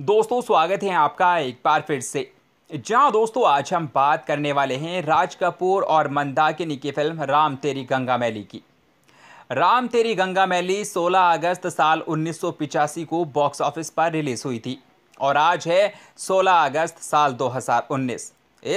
दोस्तों स्वागत है आपका एक बार फिर से जहां दोस्तों आज हम बात करने वाले हैं राज कपूर और मंदाकिनी की फिल्म राम तेरी गंगा मैली की राम तेरी गंगा मैली 16 अगस्त साल उन्नीस को बॉक्स ऑफिस पर रिलीज़ हुई थी और आज है 16 अगस्त साल 2019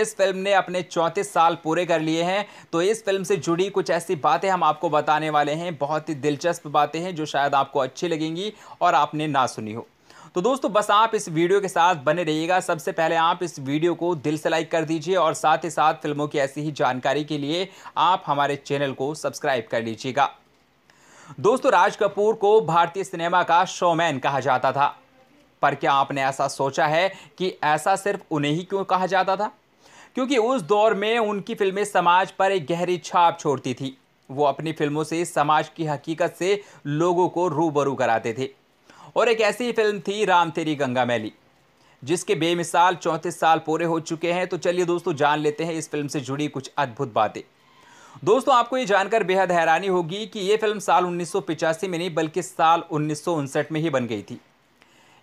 इस फिल्म ने अपने 34 साल पूरे कर लिए हैं तो इस फिल्म से जुड़ी कुछ ऐसी बातें हम आपको बताने वाले हैं बहुत ही दिलचस्प बातें हैं जो शायद आपको अच्छी लगेंगी और आपने ना सुनी हो तो दोस्तों बस आप इस वीडियो के साथ बने रहिएगा सबसे पहले आप इस वीडियो को दिल से लाइक कर दीजिए और साथ ही साथ फिल्मों की ऐसी ही जानकारी के लिए आप हमारे चैनल को सब्सक्राइब कर लीजिएगा दोस्तों राज कपूर को भारतीय सिनेमा का शोमैन कहा जाता था पर क्या आपने ऐसा सोचा है कि ऐसा सिर्फ उन्हें ही क्यों कहा जाता था क्योंकि उस दौर में उनकी फिल्में समाज पर एक गहरी छाप छोड़ती थी वो अपनी फिल्मों से समाज की हकीकत से लोगों को रूबरू कराते थे और एक ऐसी फिल्म थी राम तेरी गंगा मैली जिसके बेमिसाल चौंतीस साल पूरे हो चुके हैं तो चलिए दोस्तों जान लेते हैं इस फिल्म से जुड़ी कुछ अद्भुत बातें दोस्तों आपको ये जानकर बेहद हैरानी होगी कि ये फिल्म साल उन्नीस में नहीं बल्कि साल उन्नीस में ही बन गई थी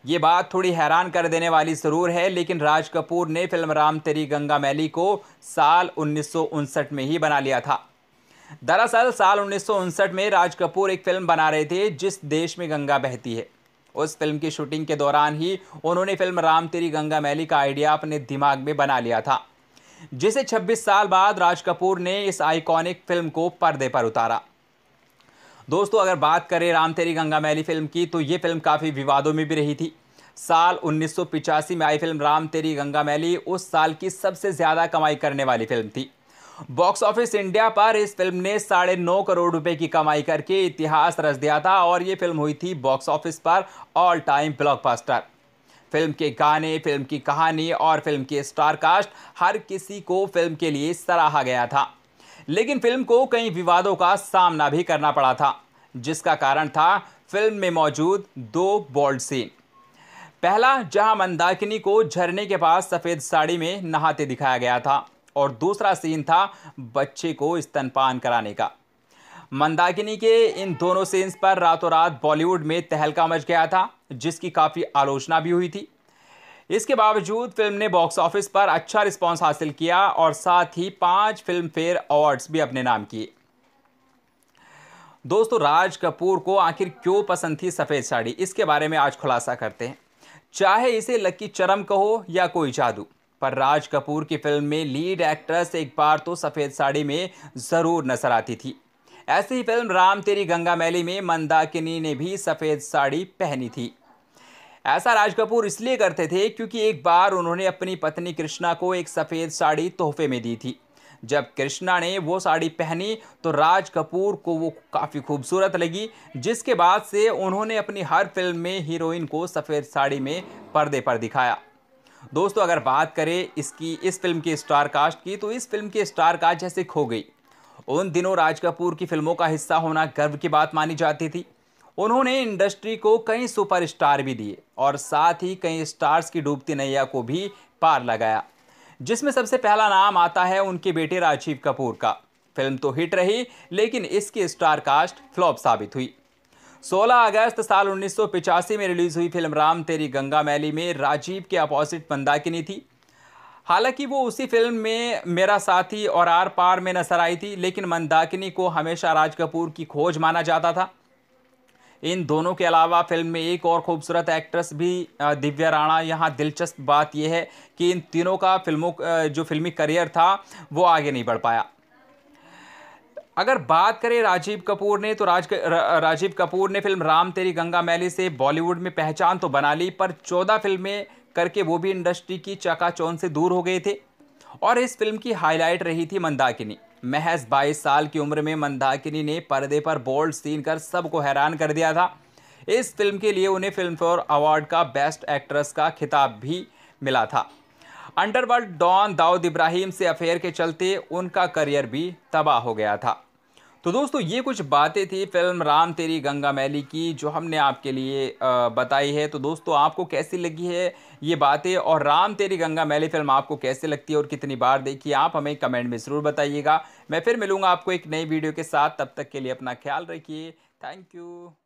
ये बात थोड़ी हैरान कर देने वाली ज़रूर है लेकिन राज कपूर ने फिल्म राम तेरी गंगा मैली को साल उन्नीस में ही बना लिया था दरअसल साल उन्नीस में राज कपूर एक फिल्म बना रहे थे जिस देश में गंगा बहती है उस फिल्म की शूटिंग के दौरान ही उन्होंने फिल्म राम तेरी गंगा मैली का आइडिया अपने दिमाग में बना लिया था जिसे 26 साल बाद राज कपूर ने इस आइकॉनिक फिल्म को पर्दे पर उतारा दोस्तों अगर बात करें राम तेरी गंगा मैली फिल्म की तो ये फिल्म काफ़ी विवादों में भी रही थी साल उन्नीस में आई फिल्म राम तेरी गंगा मैली उस साल की सबसे ज़्यादा कमाई करने वाली फिल्म थी बॉक्स ऑफिस इंडिया पर इस फिल्म ने साढ़े नौ करोड़ रुपए की कमाई करके इतिहास रच दिया था और ये फिल्म हुई थी बॉक्स ऑफिस पर ऑल टाइम ब्लॉकबस्टर फिल्म के गाने फिल्म की कहानी और फिल्म के स्टारकास्ट हर किसी को फिल्म के लिए सराहा गया था लेकिन फिल्म को कई विवादों का सामना भी करना पड़ा था जिसका कारण था फिल्म में मौजूद दो बोल्ड सीन पहला जहां मंदाकिनी को झरने के पास सफ़ेद साड़ी में नहाते दिखाया गया था और दूसरा सीन था बच्चे को स्तनपान कराने का मंदाकिनी के इन दोनों सीन्स पर रातों रात बॉलीवुड में तहलका मच गया था जिसकी काफ़ी आलोचना भी हुई थी इसके बावजूद फिल्म ने बॉक्स ऑफिस पर अच्छा रिस्पांस हासिल किया और साथ ही पांच फिल्म फेयर अवार्ड्स भी अपने नाम किए दोस्तों राज कपूर को आखिर क्यों पसंद थी सफ़ेद साड़ी इसके बारे में आज खुलासा करते हैं चाहे इसे लक्की चरम कहो या कोई जादू पर राज कपूर की फिल्म में लीड एक्ट्रेस एक बार तो सफ़ेद साड़ी में ज़रूर नजर आती थी ऐसी ही फिल्म राम तेरी गंगा मैली में मंदाकिनी ने भी सफ़ेद साड़ी पहनी थी ऐसा राज कपूर इसलिए करते थे क्योंकि एक बार उन्होंने अपनी पत्नी कृष्णा को एक सफ़ेद साड़ी तोहफे में दी थी जब कृष्णा ने वो साड़ी पहनी तो राज कपूर को वो काफ़ी खूबसूरत लगी जिसके बाद से उन्होंने अपनी हर फिल्म में हीरोइन को सफ़ेद साड़ी में पर्दे पर दिखाया दोस्तों अगर बात करें इसकी इस फिल्म की स्टार कास्ट की तो इस फिल्म की स्टार कास्ट जैसे खो गई उन दिनों राज कपूर की फिल्मों का हिस्सा होना गर्व की बात मानी जाती थी उन्होंने इंडस्ट्री को कई सुपरस्टार भी दिए और साथ ही कई स्टार्स की डूबती नैया को भी पार लगाया जिसमें सबसे पहला नाम आता है उनके बेटे राजीव कपूर का फिल्म तो हिट रही लेकिन इसकी स्टार कास्ट फ्लॉप साबित हुई 16 अगस्त साल उन्नीस में रिलीज़ हुई फिल्म राम तेरी गंगा मैली में राजीव के अपोजिट मंदाकिनी थी हालांकि वो उसी फिल्म में मेरा साथी और आर पार में नजर आई थी लेकिन मंदाकिनी को हमेशा राज कपूर की खोज माना जाता था इन दोनों के अलावा फिल्म में एक और खूबसूरत एक्ट्रेस भी दिव्या राणा यहाँ दिलचस्प बात यह है कि इन तीनों का फिल्मों जो फिल्मी करियर था वो आगे नहीं बढ़ पाया अगर बात करें राजीव कपूर ने तो राज राजीव कपूर ने फिल्म राम तेरी गंगा मैली से बॉलीवुड में पहचान तो बना ली पर चौदह फिल्में करके वो भी इंडस्ट्री की चकाचौन से दूर हो गए थे और इस फिल्म की हाईलाइट रही थी मंदाकिनी महज 22 साल की उम्र में मंदाकिनी ने पर्दे पर बोल्ड सीन कर सबको हैरान कर दिया था इस फिल्म के लिए उन्हें फिल्म फेयर अवार्ड का बेस्ट एक्ट्रेस का खिताब भी मिला था अंडरवर्ल्ड डॉन दाऊद इब्राहिम से अफेयर के चलते उनका करियर भी तबाह हो गया था तो दोस्तों ये कुछ बातें थी फिल्म राम तेरी गंगा मैली की जो हमने आपके लिए बताई है तो दोस्तों आपको कैसी लगी है ये बातें और राम तेरी गंगा मैली फिल्म आपको कैसे लगती है और कितनी बार देखी आप हमें कमेंट में ज़रूर बताइएगा मैं फिर मिलूँगा आपको एक नई वीडियो के साथ तब तक के लिए अपना ख्याल रखिए थैंक यू